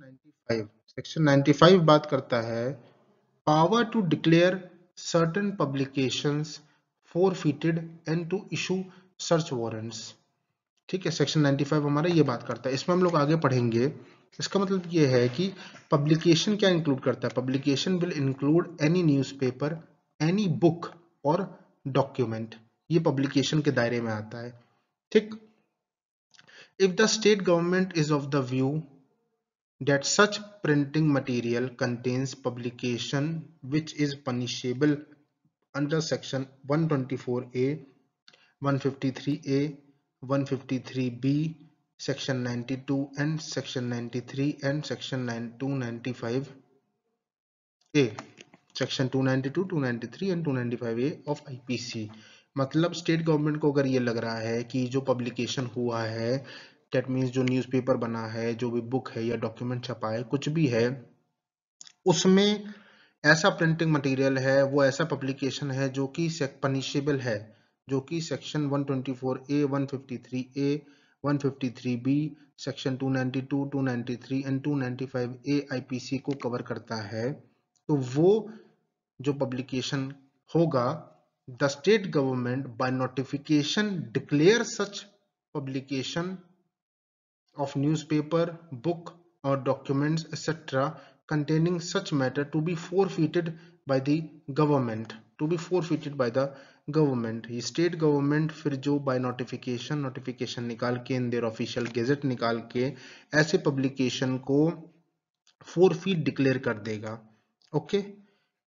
95 section 95 बात करता है power to declare certain publications forfeited and to issue search warrants ठीक है सेक्शन 95 हमारा ये बात करता है इसमें हम लोग आगे पढ़ेंगे इसका मतलब ये है कि पब्लिकेशन क्या इंक्लूड करता है publication will include any newspaper any book और डॉक्यूमेंट ये पब्लिकेशन के दायरे में आता है ठीक if the state government is of the view that such printing material contains publication which is punishable under section 124a 153a 153b section 92 and section 93 and section 295 a section 292, 293 and 295A of ipc मतलब state government को अगर ये लग रहा है कि जो publication हुआ है दैट मीन्स जो न्यूज़पेपर बना है जो भी बुक है या डॉक्यूमेंट छपा है कुछ भी है उसमें ऐसा प्रिंटिंग मटेरियल है वो ऐसा पब्लिकेशन है जो कि पनिशेबल है जो कि section 124 A 153 A 153 B section 292 293 and 295 A IPC को कवर करता है तो वो जो पब्लिकेशन होगा the state government by notification declare such publication of newspaper, book or documents etc. containing such matter to be forfeited by the government to be forfeited by the government state government फिर जो by notification notification निकाल के in their official gazette निकाल के ऐसे publication को four feet declare कर देगा okay okay?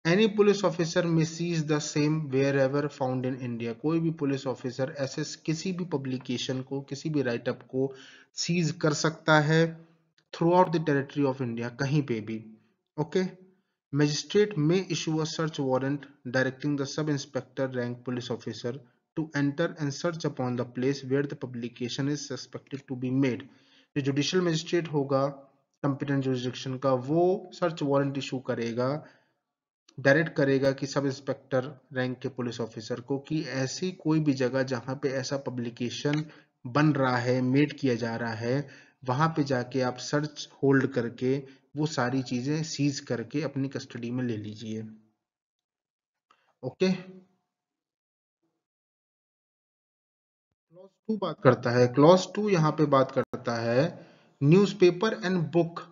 Any police officer may seize the same wherever found in India कोई भी पुलिस ऑफिसर ऐसे किसी भी पब्लिकेशन को किसी भी राइटअप को सीज कर सकता है throughout the territory of India कहीं पे भी ओके मजिस्ट्रेट में issue a search warrant directing the sub inspector rank police officer to enter and search upon the place where the publication is suspected to be made जो judicial magistrate होगा competent jurisdiction का वो search warrant issue करेगा direct करेगा कि sub inspector rank के police officer को कि ऐसी कोई भी जगह जहाँ पे ऐसा पब्लिकेशन बन रहा है मेड किया जा रहा है वहाँ पे जाके आप सर्च होल्ड करके वो सारी चीज़ें सीज करके अपनी कस्टडी में ले लीजिए ओके क्लॉज टू बात करता है क्लॉज टू यहाँ पे बात करता है newspaper and book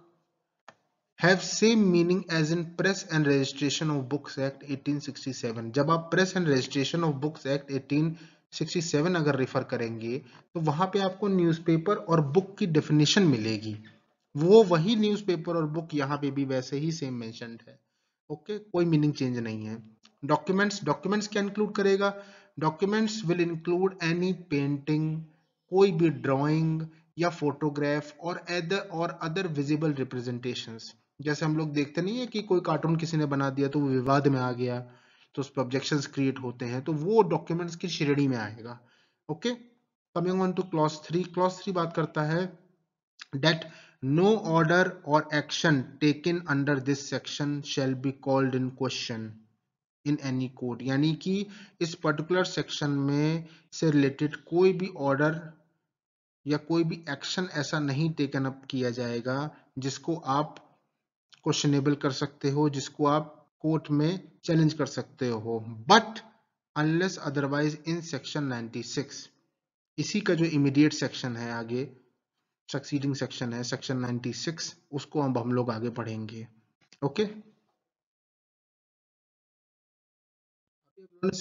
have same meaning as in press and registration of books act 1867 जब आप press and registration of books act 1867 अगर रेफर करेंगे तो वहां पे आपको न्यूज़पेपर और बुक की डेफिनेशन मिलेगी वो वही न्यूज़पेपर और बुक यहाँ पे भी वैसे ही सेम मेंशन है ओके okay? कोई मीनिंग चेंज नहीं है डॉक्यूमेंट्स डॉक्यूमेंट्स क्या इंक्लूड करेगा documents will include any painting कोई भी ड्राइंग या फोटोग्राफ और अदर और अदर विजिबल रिप्रेजेंटेशंस जैसे हम लोग देखते नहीं है कि कोई कार्टून किसी ने बना दिया तो वो विवाद में आ गया तो उस पर ऑब्जेक्शन क्रिएट होते हैं तो वो डॉक्यूमेंट्स की श्रेणी में आएगा okay coming on to clause three clause three बात करता है that no order or action taken under this section shall be called in question in any court यानी कि इस पर्टिकुलर सेक्शन में से रिलेटेड कोई भी ऑर्डर या कोई भी एक्शन ऐसा नहीं टेकन अप किया जाएगा जिसको आप क्वेश्चनेबल कर सकते हो जिसको आप कोर्ट में चैलेंज कर सकते हो but unless otherwise in section 96 इसी का जो इमीडिएट सेक्शन है आगे सक्सीडिंग सेक्शन है सेक्शन 96 उसको अब हम लोग आगे पढ़ेंगे ओके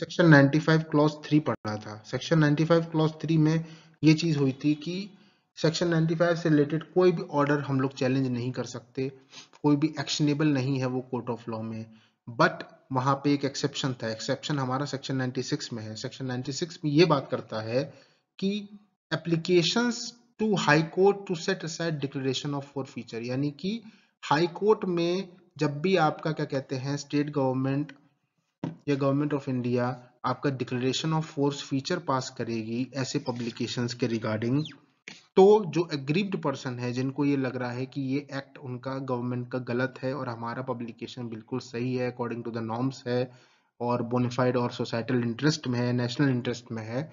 सेक्शन 95 क्लॉज थ्री पढ़ा था सेक्शन 95 क्लॉज थ्री में ये चीज हुई थी कि सेक्शन 95 से रिलेटेड कोई भी ऑर्डर हम लोग चैलेंज नहीं कर सकते कोई भी एक्शनेबल नहीं है वो कोर्ट ऑफ लॉ में बट वहाँ पे एक एक्सेप्शन था एक्सेप्शन हमारा सेक्शन 96 में है सेक्शन 96 में ये बात करता है कि application to high court to set aside declaration of forfeiture यानी कि हाई कोर्ट में जब भी आपका क्या कहते हैं स्टेट गवर्नमेंट या गवर्नमेंट ऑफ इंडिया आपका declaration of forfeiture pass करेगी ऐसे पब्लिकेशंस के रिगार्डिंग तो जो अग्रीव्ड पर्सन है जिनको ये लग रहा है कि ये एक्ट उनका गवर्नमेंट का गलत है और हमारा पब्लिकेशन बिल्कुल सही है अकॉर्डिंग टू द नॉर्म्स है और बोनिफाइड और सोसाइटल इंटरेस्ट में है नेशनल इंटरेस्ट में है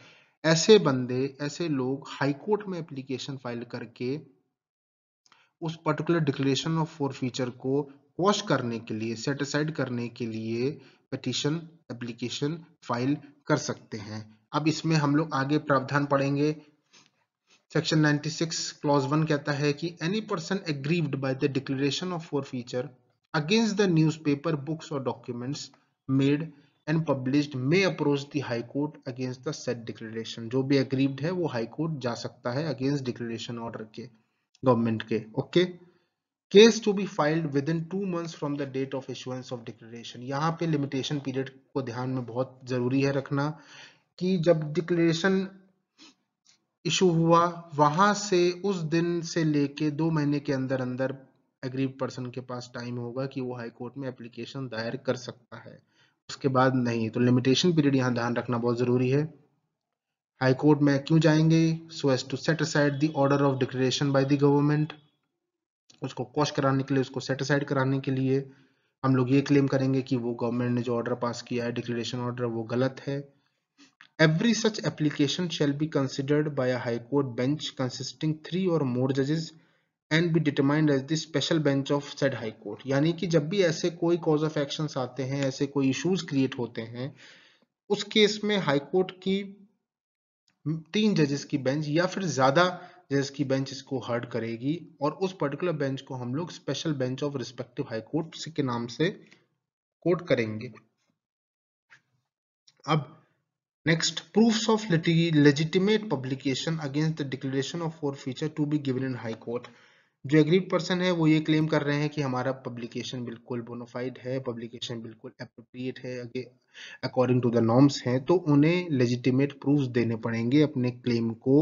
ऐसे बंदे ऐसे लोग हाई कोर्ट में एप्लीकेशन फाइल करके उस particular declaration of forfeiture को वॉश करने के लिए सेटिसाइड करने के लिए पटिशन एप्लीकेशन फाइल कर सकते हैं अब इसमें हम लोग आगे प्रावधान पढ़ेंगे सेक्शन 96 क्लॉज वन कहता है कि any person aggrieved by the declaration of forfeiture against the newspaper books or documents made and published may approach the high court against the said declaration जो भी एग्रीव्ड है वो high court जा सकता है अगेंस्ट डिक्लेरेशन ऑर्डर के government के okay case to be filed within two months from the date of issuance of declaration यहाँ पे लिमिटेशन पीरियड को ध्यान में बहुत जरूरी है रखना कि जब डिक्लेरेशन इशू हुआ वहां से उस दिन से लेके दो महीने के अंदर अंदर एग्रीव पर्सन के पास टाइम होगा कि वो हाई कोर्ट में एप्लीकेशन दायर कर सकता है उसके बाद नहीं तो लिमिटेशन पीरियड यहाँ ध्यान रखना बहुत ज़रूरी है हाई कोर्ट में क्यों जाएंगे so as to set aside the order of declaration by the government उसको कॉश कराने के लिए उसको सेट असाइड कराने के लिए हम लोग ये क्लेम करेंगे कि वो गवर्नमेंट ने जो ऑर्डर पास किया है डिक्लेरेशन ऑर्डर वो गलत है Every such application shall be considered by a High Court bench consisting three or more judges and be determined as the special bench of said high court यानी कि जब भी ऐसे कोई कॉज ऑफ एक्शन आते हैं ऐसे कोई इश्यूज क्रिएट होते हैं उस केस में हाई कोर्ट की तीन जजेस की बेंच या फिर ज्यादा जजेस की बेंच इसको हर्ड करेगी और उस पर्टिकुलर बेंच को हम लोग special bench of respective high court के नाम से कोट करेंगे अब Next, proofs of legitimate publication against the declaration of forfeiture to be given in High Court. जो एग्रीड पर्सन है वो ये क्लेम कर रहे हैं कि हमारा पब्लिकेशन बिल्कुल बोनोफाइड है पब्लिकेशन बिल्कुल अप्रोप्रिएट है अकॉर्डिंग टू द नॉर्म्स हैं तो उन्हें लेजिटिमेट प्रूफ्स देने पड़ेंगे अपने क्लेम को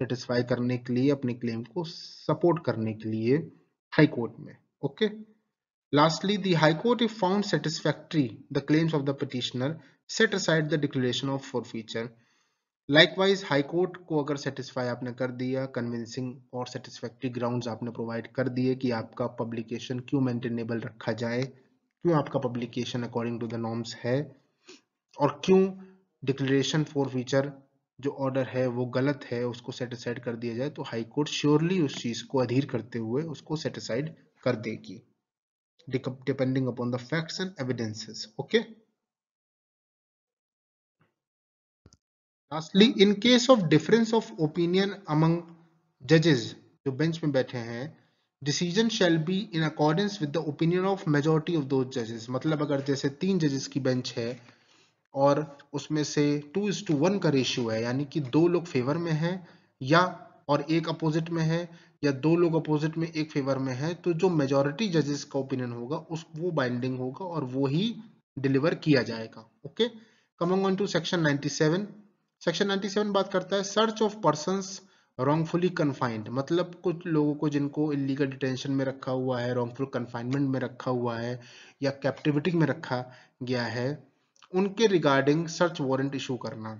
सेटिस्फाई करने के लिए अपने क्लेम को सपोर्ट करने के लिए हाई कोर्ट में okay lastly the court if found satisfactory the claims of the petitioner set aside the declaration of for forfeiture likewise high court को अगर सेटिस्फाई आपने कर दिया कन्विंसिंग और सेटिस्फैक्ट्री ग्राउंड्स आपने प्रोवाइड कर दिए कि आपका पब्लिकेशन क्यों मेंटेनेबल रखा जाए क्यों आपका publication according to the norms है और क्यों डिक्लेरेशन फॉर फीचर जो ऑर्डर है वो गलत है उसको सेटिसाइड कर दिया जाए तो हाई कोर्ट श्योरली उस चीज को अधीर करते हुए उसको सेटिसाइड कर देगी depending upon the facts and evidences okay lastly in case of difference of opinion among जजेस जो बेंच में बैठे हैं decision shall be in accordance with the opinion of majority of दो जजेस मतलब अगर जैसे तीन जजेस की बेंच है और उसमें से टू इज टू वन का रेशियो है यानी कि दो लोग फेवर में हैं या और एक अपोजिट में है या दो लोग अपोजिट में एक फेवर में है तो जो मेजोरिटी जजेस का ओपिनियन होगा उस वो बाइंडिंग होगा और वो ही डिलीवर किया जाएगा okay coming on to section 97 section 97 बात करता है search of person wrongfully confined मतलब कुछ लोगों को जिनको इलीगल डिटेंशन में रखा हुआ है रॉन्गफुल कन्फाइनमेंट में रखा हुआ है या कैप्टिविटी में रखा गया है उनके रिगार्डिंग सर्च वारंट इशू करना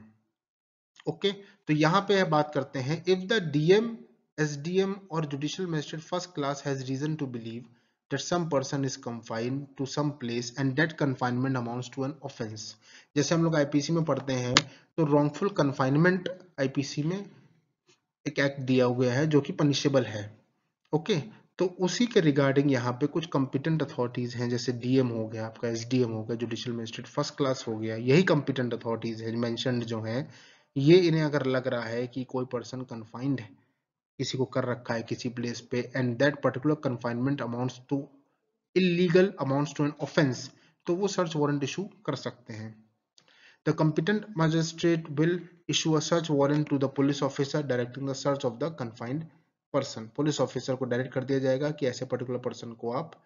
ओके okay? तो यहाँ पे है बात करते हैं if the DM SDM or judicial magistrate first class has reason to believe that some person is confined to some place and that confinement amounts to an offence. जैसे हम लोग आईपीसी में पढ़ते हैं तो wrongful confinement आईपीसी में एक act दिया हुआ है जो कि पनिशेबल है ओके okay? तो उसी के रिगार्डिंग यहाँ पे कुछ कॉम्पिटेंट अथॉरिटीज हैं जैसे डीएम हो गया आपका एसडीएम हो गया जुडिशियल मजिस्ट्रेट फर्स्ट क्लास हो गया यही कम्पिटेंट अथॉरिटीज है मैंशन जो हैं ये इन्हें अगर लग रहा है कि कोई पर्सन कन्फाइंड है किसी को कर रखा है किसी प्लेस पे and that particular confinement amounts to illegal amounts to an offence तो वो सर्च वारंट इशू कर सकते हैं the competent magistrate will issue a search warrant to the police officer directing the search of the confined person police officer को direct कर दिया जाएगा कि ऐसे पर्टिकुलर पर्सन को आप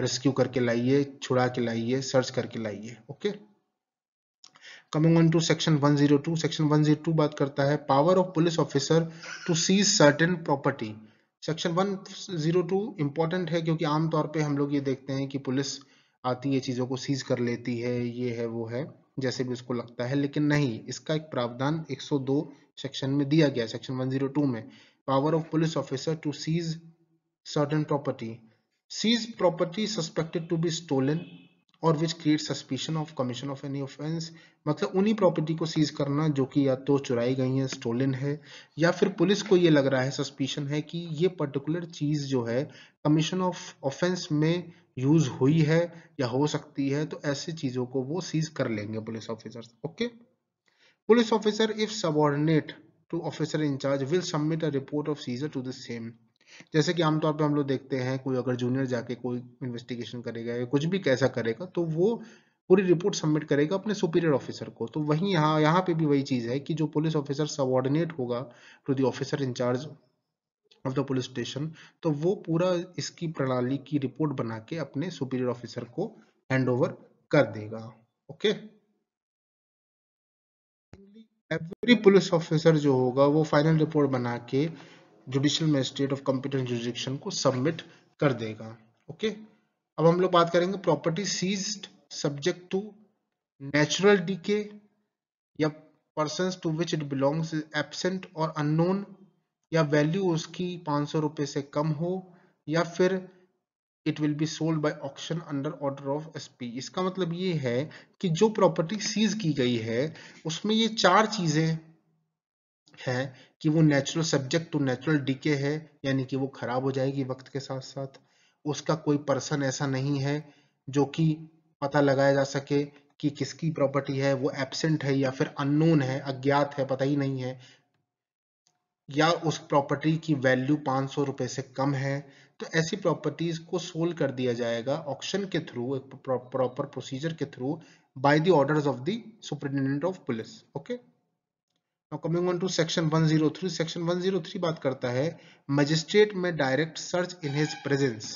रेस्क्यू करके लाइए छुड़ा के लाइए सर्च करके लाइए okay okay? Coming on to section 102 section 102 बात करता है power of police officer to seize certain property section 102 important है क्योंकि आमतौर पे हम लोग ये देखते हैं कि पुलिस आती है चीज़ों को सीज कर लेती है ये है वो है जैसे भी उसको लगता है लेकिन नहीं इसका एक प्रावधान 102 सेक्शन में दिया गया सेक्शन 102 में power of police officer to seize certain property seize property suspected to be stolen or which create suspicion of commission of any offence मतलब उन्हीं प्रॉपर्टी को सीज करना जो कि या तो चुराई गई है स्टोलन है या फिर पुलिस को ये लग रहा है सस्पिशन है कि ये पर्टिकुलर चीज़ जो है कमीशन ऑफ ऑफेंस में यूज हुई है या हो सकती है तो ऐसी चीज़ों को वो सीज कर लेंगे police officer okay police officer if subordinate to officer in charge will submit a report of seizure to the same जैसे कि आमतौर पर हम लोग देखते हैं कोई अगर जूनियर जाके कोई इन्वेस्टिगेशन करेगा या कुछ भी कैसा करेगा तो वो पूरी रिपोर्ट सबमिट करेगा अपने सुपीरियर ऑफिसर को तो वहीं यहाँ यहाँ पे भी वही चीज़ है कि जो पुलिस ऑफिसर सबॉर्डिनेट होगा to the officer in charge of the police station तो वो पूरा इसकी प्रणाली की रिपोर्ट बना के अपने सुपीरियर ऑफिसर को हैंड कर देगा ओके एवरी पुलिस ऑफिसर जो होगा वो फाइनल रिपोर्ट बना के judicial magistrate of competent jurisdiction को सबमिट कर देगा ओके okay? अब हम लोग बात करेंगे property seize subject to natural decay या person to which it belongs absent or unknown या वैल्यू उसकी पाँच सौ रुपये से कम हो या फिर it will be sold by auction under order of S P इसका मतलब ये है कि जो प्रॉपर्टी सीज की गई है उसमें ये चार चीज़ें है कि वो natural subject to natural decay है यानी कि वो खराब हो जाएगी वक्त के साथ साथ उसका कोई पर्सन ऐसा नहीं है जो कि पता लगाया जा सके कि किसकी प्रॉपर्टी है वो एबसेंट है या फिर अननोन है अज्ञात है पता ही नहीं है या उस प्रॉपर्टी की वैल्यू पांच सौ रुपए से कम है तो ऐसी प्रॉपर्टीज को सोल कर दिया जाएगा ऑक्शन के थ्रू प्रॉपर प्रोसीजर के through by the orders of the superintendent of police okay Now coming on to section 103, section 103 बात करता है magistrate may direct search in his presence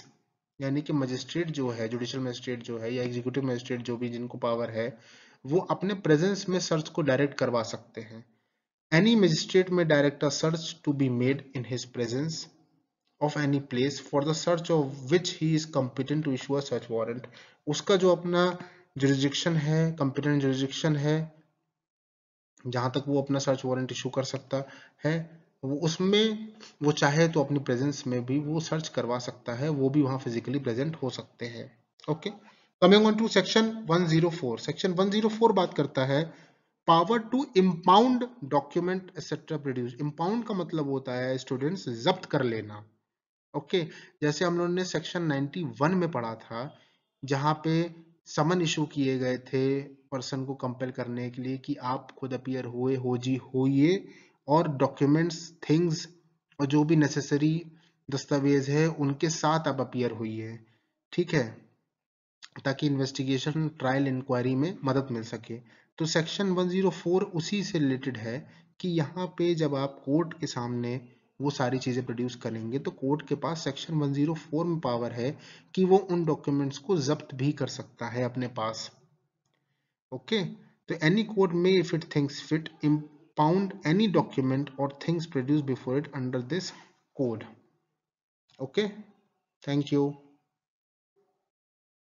यानी कि मजिस्ट्रेट जो है जुडिशियल मजिस्ट्रेट जो है या एग्जीक्यूटिव मजिस्ट्रेट जो भी जिनको पावर है वो अपने प्रेजेंस में सर्च को डायरेक्ट करवा सकते हैं any magistrate may direct a search to be made in his presence of any place for the search of which he is competent to issue a search warrant उसका जो अपना jurisdiction है competent jurisdiction है जहाँ तक वो अपना search warrant issue कर सकता है वो उसमें वो चाहे तो अपनी प्रेजेंस में भी वो सर्च करवा सकता है वो भी वहाँ फिजिकली प्रेजेंट हो सकते हैं okay coming on to section 104 section 104 बात करता है power to impound document etcetera produce impound का मतलब होता है स्टूडेंट्स जब्त कर लेना ओके okay, जैसे हम लोगों ने सेक्शन 91 में पढ़ा था जहाँ पे समन इशू किए गए थे पर्सन को कंपेयर करने के लिए कि आप खुद अपियर हुए हो जी होइए और डॉक्यूमेंट्स थिंग्स और जो भी नेसेसरी दस्तावेज है उनके साथ आप अपियर होइए ठीक है ताकि इन्वेस्टिगेशन ट्रायल इंक्वायरी में मदद मिल सके तो सेक्शन 104 उसी से रिलेटेड है कि यहाँ पे जब आप कोर्ट के सामने वो सारी चीज़ें प्रोड्यूस करेंगे तो कोर्ट के पास सेक्शन 104 में पावर है कि वो उन डॉक्यूमेंट्स को जब्त भी कर सकता है अपने पास okay so any court may if it thinks fit impound any document or things produced before it under this code okay thank you